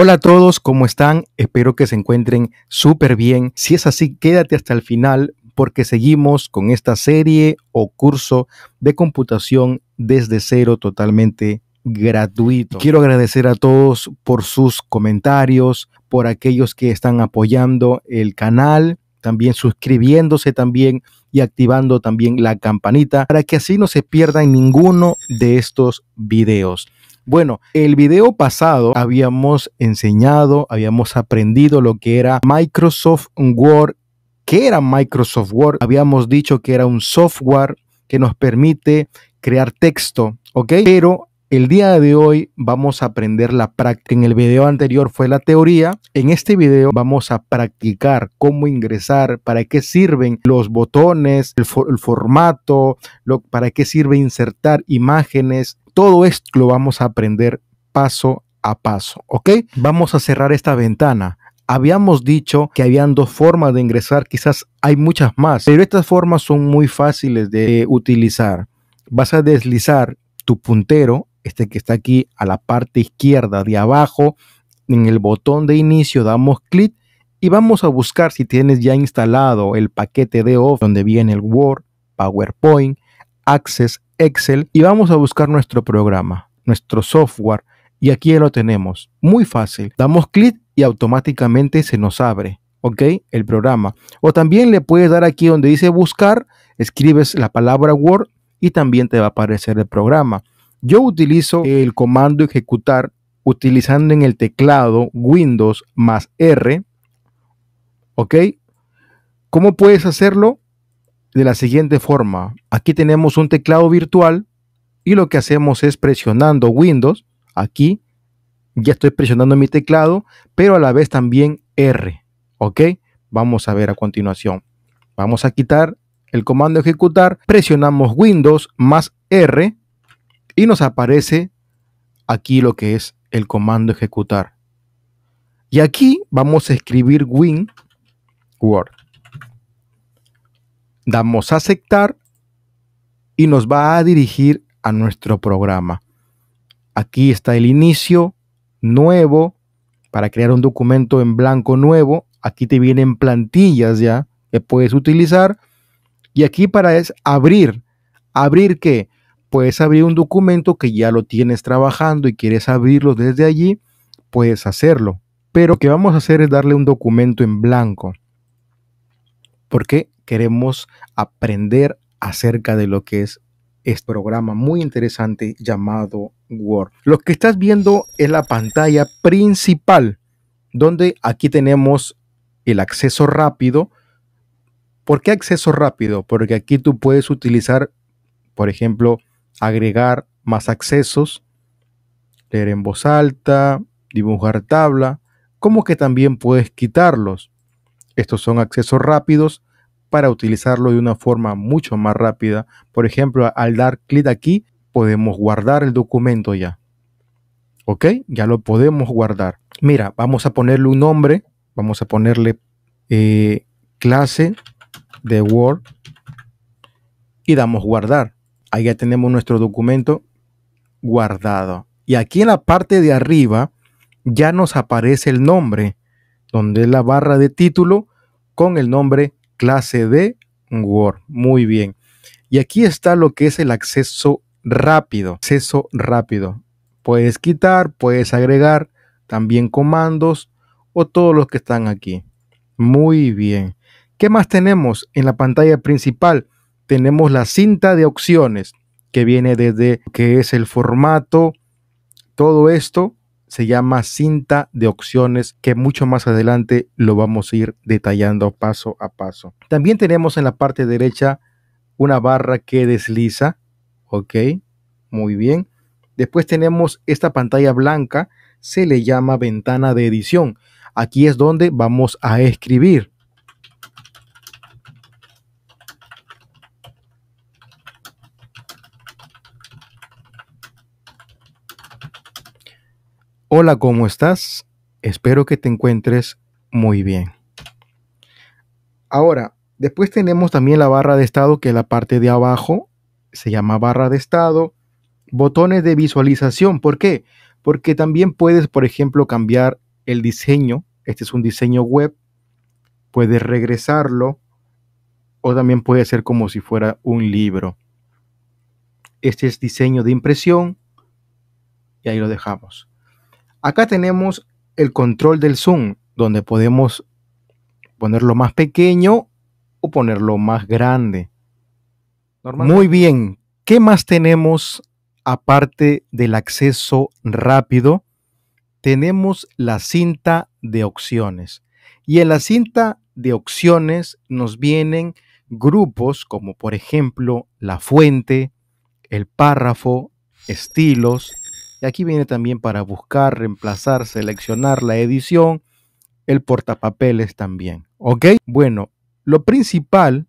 Hola a todos, ¿cómo están? Espero que se encuentren súper bien. Si es así, quédate hasta el final porque seguimos con esta serie o curso de computación desde cero totalmente gratuito. Quiero agradecer a todos por sus comentarios, por aquellos que están apoyando el canal, también suscribiéndose también y activando también la campanita para que así no se pierdan ninguno de estos videos. Bueno, el video pasado habíamos enseñado, habíamos aprendido lo que era Microsoft Word. ¿Qué era Microsoft Word? Habíamos dicho que era un software que nos permite crear texto, ¿ok? Pero el día de hoy vamos a aprender la práctica. En el video anterior fue la teoría. En este video vamos a practicar cómo ingresar, para qué sirven los botones, el, formato, para qué sirve insertar imágenes, todo esto lo vamos a aprender paso a paso, ¿ok? Vamos a cerrar esta ventana. Habíamos dicho que habían dos formas de ingresar, quizás hay muchas más, pero estas formas son muy fáciles de utilizar. Vas a deslizar tu puntero, este que está aquí a la parte izquierda de abajo, en el botón de inicio damos clic y vamos a buscar si tienes ya instalado el paquete de Office donde viene el Word, PowerPoint, Access, Excel y vamos a buscar nuestro programa, nuestro software. Y aquí ya lo tenemos. Muy fácil. Damos clic y automáticamente se nos abre. ¿ok? El programa. O también le puedes dar aquí donde dice buscar, escribes la palabra Word y también te va a aparecer el programa. Yo utilizo el comando ejecutar utilizando en el teclado Windows más R, ¿ok? ¿Cómo puedes hacerlo? de la siguiente forma. Aquí tenemos un teclado virtual y lo que hacemos es presionando Windows. Aquí ya estoy presionando mi teclado, pero a la vez también R. ¿Ok? Vamos a ver a continuación. Vamos a quitar el comando ejecutar, presionamos Windows más R y nos aparece aquí lo que es el comando ejecutar. Y aquí vamos a escribir WinWord damos a aceptar y nos va a dirigir a nuestro programa. Aquí está el inicio nuevo para crear un documento en blanco nuevo. Aquí te vienen plantillas ya que puedes utilizar. Y aquí para es abrir. ¿Abrir qué? Puedes abrir un documento que ya lo tienes trabajando y quieres abrirlo desde allí, puedes hacerlo. Pero lo que vamos a hacer es darle un documento en blanco porque queremos aprender acerca de lo que es este programa muy interesante llamado Word. Lo que estás viendo es la pantalla principal, donde aquí tenemos el acceso rápido. ¿Por qué acceso rápido? Porque aquí tú puedes utilizar, por ejemplo, agregar más accesos, leer en voz alta, dibujar tabla, como que también puedes quitarlos. Estos son accesos rápidos para utilizarlo de una forma mucho más rápida. Por ejemplo, al dar clic aquí, podemos guardar el documento ya. ¿Ok? Ya lo podemos guardar. Mira, vamos a ponerle un nombre. Vamos a ponerle eh, clase de Word y damos guardar. Ahí ya tenemos nuestro documento guardado. Y aquí en la parte de arriba ya nos aparece el nombre donde es la barra de título con el nombre clase de Word. Muy bien. Y aquí está lo que es el acceso rápido. Acceso rápido. Puedes quitar, puedes agregar también comandos o todos los que están aquí. Muy bien. ¿Qué más tenemos en la pantalla principal? Tenemos la cinta de opciones que viene desde que es el formato, todo esto, se llama cinta de opciones que mucho más adelante lo vamos a ir detallando paso a paso. También tenemos en la parte derecha una barra que desliza, ok, muy bien. Después tenemos esta pantalla blanca, se le llama ventana de edición. Aquí es donde vamos a escribir, Hola, ¿cómo estás? Espero que te encuentres muy bien. Ahora, después tenemos también la barra de estado que es la parte de abajo se llama barra de estado. Botones de visualización, ¿por qué? Porque también puedes, por ejemplo, cambiar el diseño. Este es un diseño web. Puedes regresarlo o también puede ser como si fuera un libro. Este es diseño de impresión y ahí lo dejamos. Acá tenemos el control del zoom, donde podemos ponerlo más pequeño o ponerlo más grande. Muy bien, ¿qué más tenemos aparte del acceso rápido? Tenemos la cinta de opciones. Y en la cinta de opciones nos vienen grupos como por ejemplo la fuente, el párrafo, estilos, y aquí viene también para buscar, reemplazar, seleccionar la edición, el portapapeles también. ¿Ok? Bueno, lo principal,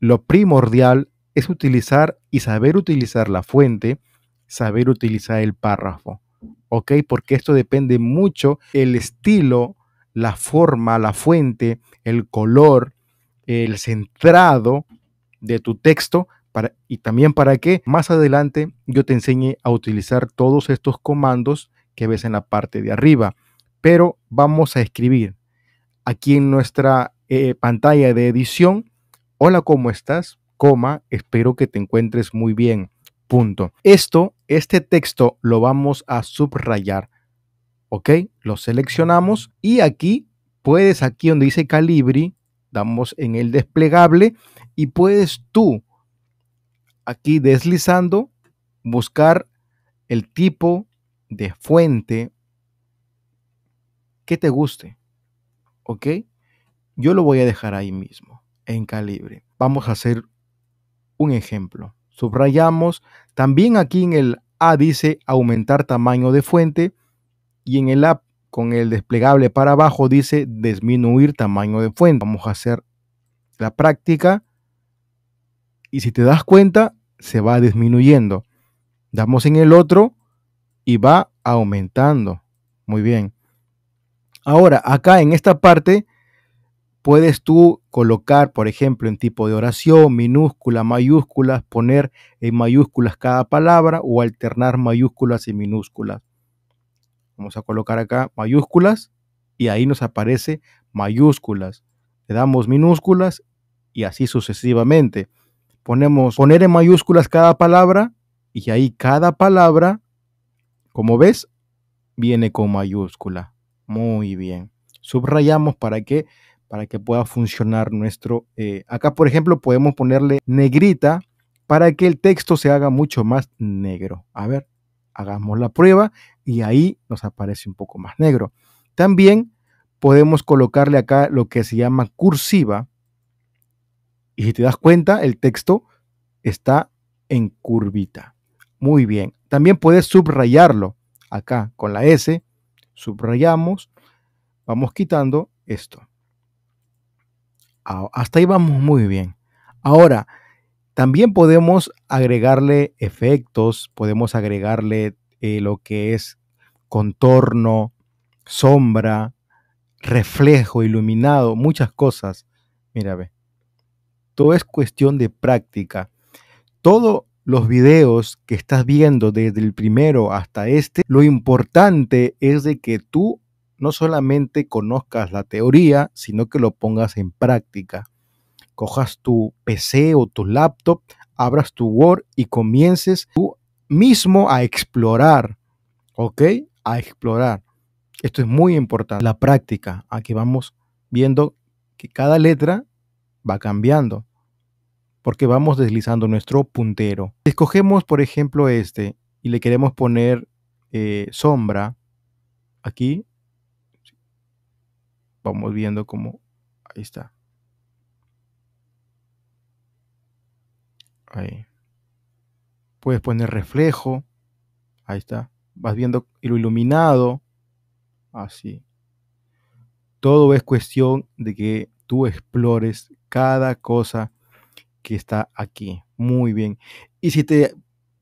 lo primordial es utilizar y saber utilizar la fuente, saber utilizar el párrafo. ¿Ok? Porque esto depende mucho el estilo, la forma, la fuente, el color, el centrado de tu texto y también para que más adelante yo te enseñe a utilizar todos estos comandos que ves en la parte de arriba. Pero vamos a escribir aquí en nuestra eh, pantalla de edición, hola, ¿cómo estás? Coma, espero que te encuentres muy bien. Punto. Esto, este texto lo vamos a subrayar. ¿Ok? Lo seleccionamos y aquí puedes, aquí donde dice Calibri, damos en el desplegable y puedes tú aquí deslizando, buscar el tipo de fuente que te guste. ¿Ok? Yo lo voy a dejar ahí mismo, en calibre. Vamos a hacer un ejemplo. Subrayamos. También aquí en el A dice aumentar tamaño de fuente. Y en el A con el desplegable para abajo dice disminuir tamaño de fuente. Vamos a hacer la práctica. Y si te das cuenta, se va disminuyendo. Damos en el otro y va aumentando. Muy bien. Ahora, acá en esta parte, puedes tú colocar, por ejemplo, en tipo de oración, minúscula, mayúsculas, poner en mayúsculas cada palabra o alternar mayúsculas y minúsculas. Vamos a colocar acá mayúsculas y ahí nos aparece mayúsculas. Le damos minúsculas y así sucesivamente ponemos poner en mayúsculas cada palabra y ahí cada palabra, como ves, viene con mayúscula. Muy bien. Subrayamos para que para que pueda funcionar nuestro. Eh, acá, por ejemplo, podemos ponerle negrita para que el texto se haga mucho más negro. A ver, hagamos la prueba y ahí nos aparece un poco más negro. También podemos colocarle acá lo que se llama cursiva y si te das cuenta, el texto está en curvita. Muy bien. También puedes subrayarlo acá con la S. Subrayamos. Vamos quitando esto. Hasta ahí vamos muy bien. Ahora, también podemos agregarle efectos, podemos agregarle eh, lo que es contorno, sombra, reflejo, iluminado, muchas cosas. Mira, ve todo es cuestión de práctica. Todos los videos que estás viendo desde el primero hasta este, lo importante es de que tú no solamente conozcas la teoría, sino que lo pongas en práctica. Cojas tu PC o tu laptop, abras tu Word y comiences tú mismo a explorar, ¿ok? A explorar. Esto es muy importante, la práctica. Aquí vamos viendo que cada letra va cambiando porque vamos deslizando nuestro puntero. Escogemos, por ejemplo, este y le queremos poner eh, sombra aquí. Vamos viendo cómo... Ahí está. Ahí. Puedes poner reflejo. Ahí está. Vas viendo lo iluminado. Así. Todo es cuestión de que tú explores cada cosa que está aquí. Muy bien. Y si te,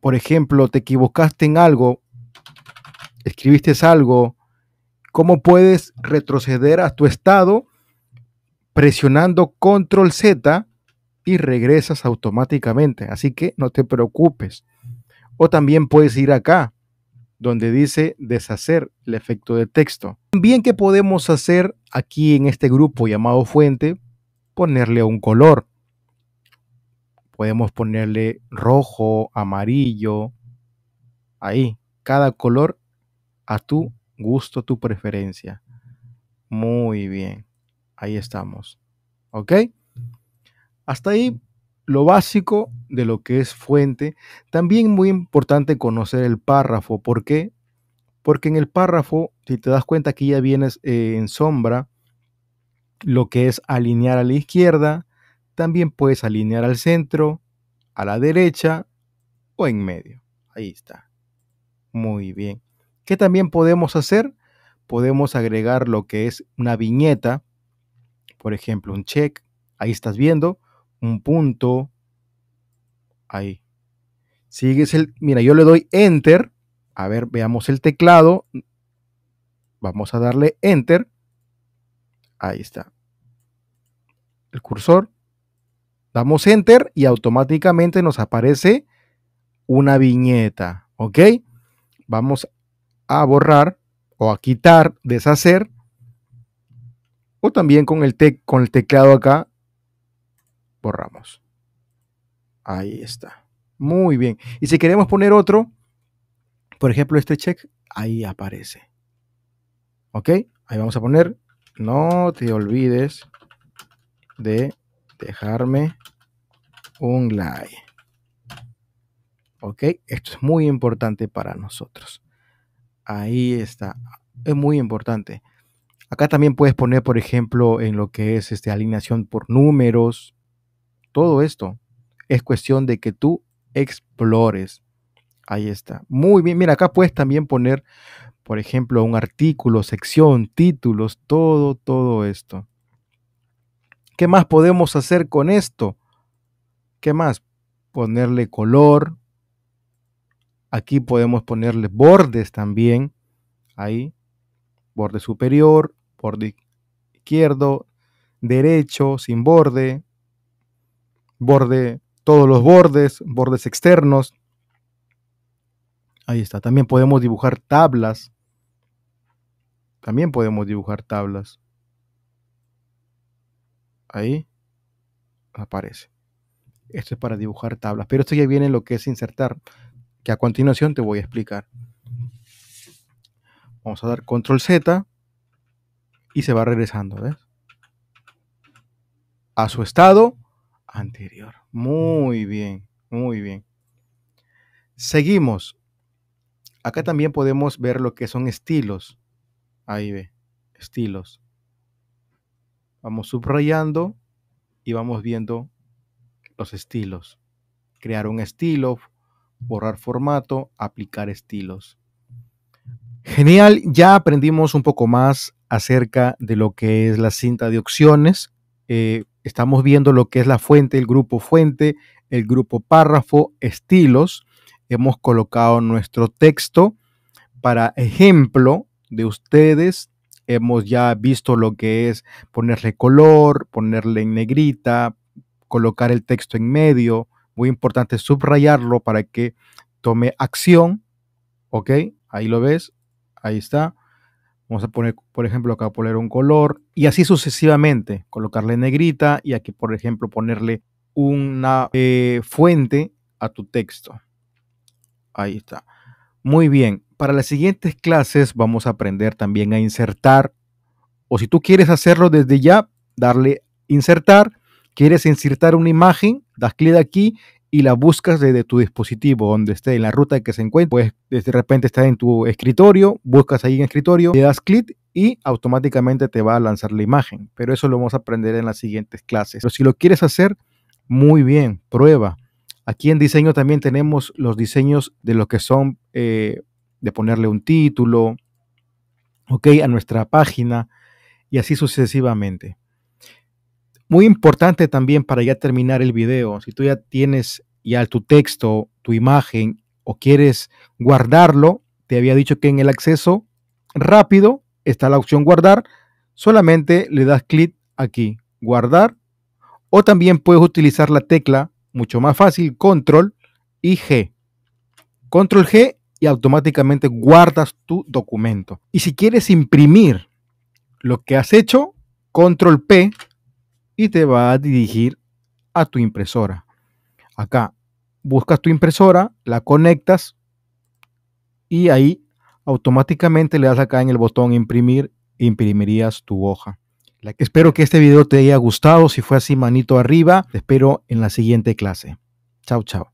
por ejemplo, te equivocaste en algo, escribiste algo, ¿cómo puedes retroceder a tu estado presionando control Z y regresas automáticamente? Así que no te preocupes. O también puedes ir acá, donde dice deshacer el efecto de texto. También que podemos hacer aquí en este grupo llamado fuente, ponerle un color podemos ponerle rojo, amarillo, ahí, cada color a tu gusto, tu preferencia. Muy bien, ahí estamos. ¿Ok? Hasta ahí lo básico de lo que es fuente. También muy importante conocer el párrafo. ¿Por qué? Porque en el párrafo, si te das cuenta, que ya vienes eh, en sombra lo que es alinear a la izquierda, también puedes alinear al centro, a la derecha o en medio. Ahí está. Muy bien. ¿Qué también podemos hacer? Podemos agregar lo que es una viñeta, por ejemplo, un check. Ahí estás viendo un punto. Ahí. Sigues el. Mira, yo le doy enter. A ver, veamos el teclado. Vamos a darle enter. Ahí está. El cursor. Damos enter y automáticamente nos aparece una viñeta, ¿ok? Vamos a borrar o a quitar, deshacer, o también con el, con el teclado acá, borramos. Ahí está. Muy bien. Y si queremos poner otro, por ejemplo, este check, ahí aparece. ¿Ok? Ahí vamos a poner, no te olvides de dejarme un like. ¿Ok? Esto es muy importante para nosotros. Ahí está. Es muy importante. Acá también puedes poner, por ejemplo, en lo que es este, alineación por números. Todo esto es cuestión de que tú explores. Ahí está. Muy bien. Mira, acá puedes también poner, por ejemplo, un artículo, sección, títulos, todo, todo esto. ¿Qué más podemos hacer con esto? ¿Qué más? Ponerle color. Aquí podemos ponerle bordes también. Ahí. Borde superior, borde izquierdo, derecho, sin borde, borde, todos los bordes, bordes externos. Ahí está. También podemos dibujar tablas. También podemos dibujar tablas. Ahí aparece. Esto es para dibujar tablas, pero esto ya viene lo que es insertar, que a continuación te voy a explicar. Vamos a dar control Z y se va regresando, ¿ves? A su estado anterior. Muy bien, muy bien. Seguimos. Acá también podemos ver lo que son estilos. Ahí ve, estilos. Vamos subrayando y vamos viendo los estilos. Crear un estilo, borrar formato, aplicar estilos. Genial, ya aprendimos un poco más acerca de lo que es la cinta de opciones. Eh, estamos viendo lo que es la fuente, el grupo fuente, el grupo párrafo, estilos. Hemos colocado nuestro texto para ejemplo de ustedes Hemos ya visto lo que es ponerle color, ponerle en negrita, colocar el texto en medio. Muy importante subrayarlo para que tome acción. ¿Ok? Ahí lo ves. Ahí está. Vamos a poner, por ejemplo, acá poner un color y así sucesivamente. Colocarle negrita y aquí, por ejemplo, ponerle una eh, fuente a tu texto. Ahí está. Muy bien. Para las siguientes clases vamos a aprender también a insertar, o si tú quieres hacerlo desde ya, darle insertar, quieres insertar una imagen, das clic aquí y la buscas desde tu dispositivo, donde esté, en la ruta que se encuentra, pues de repente está en tu escritorio, buscas ahí en escritorio, le das clic y automáticamente te va a lanzar la imagen, pero eso lo vamos a aprender en las siguientes clases. Pero si lo quieres hacer, muy bien, prueba. Aquí en diseño también tenemos los diseños de lo que son eh, de ponerle un título, ok, a nuestra página y así sucesivamente. Muy importante también para ya terminar el video, si tú ya tienes ya tu texto, tu imagen o quieres guardarlo, te había dicho que en el acceso rápido está la opción guardar, solamente le das clic aquí, guardar, o también puedes utilizar la tecla, mucho más fácil, control y G. Control G automáticamente guardas tu documento. Y si quieres imprimir lo que has hecho, control P y te va a dirigir a tu impresora. Acá buscas tu impresora, la conectas y ahí automáticamente le das acá en el botón imprimir, imprimirías tu hoja. Espero que este video te haya gustado. Si fue así, manito arriba. Te espero en la siguiente clase. Chao, chao.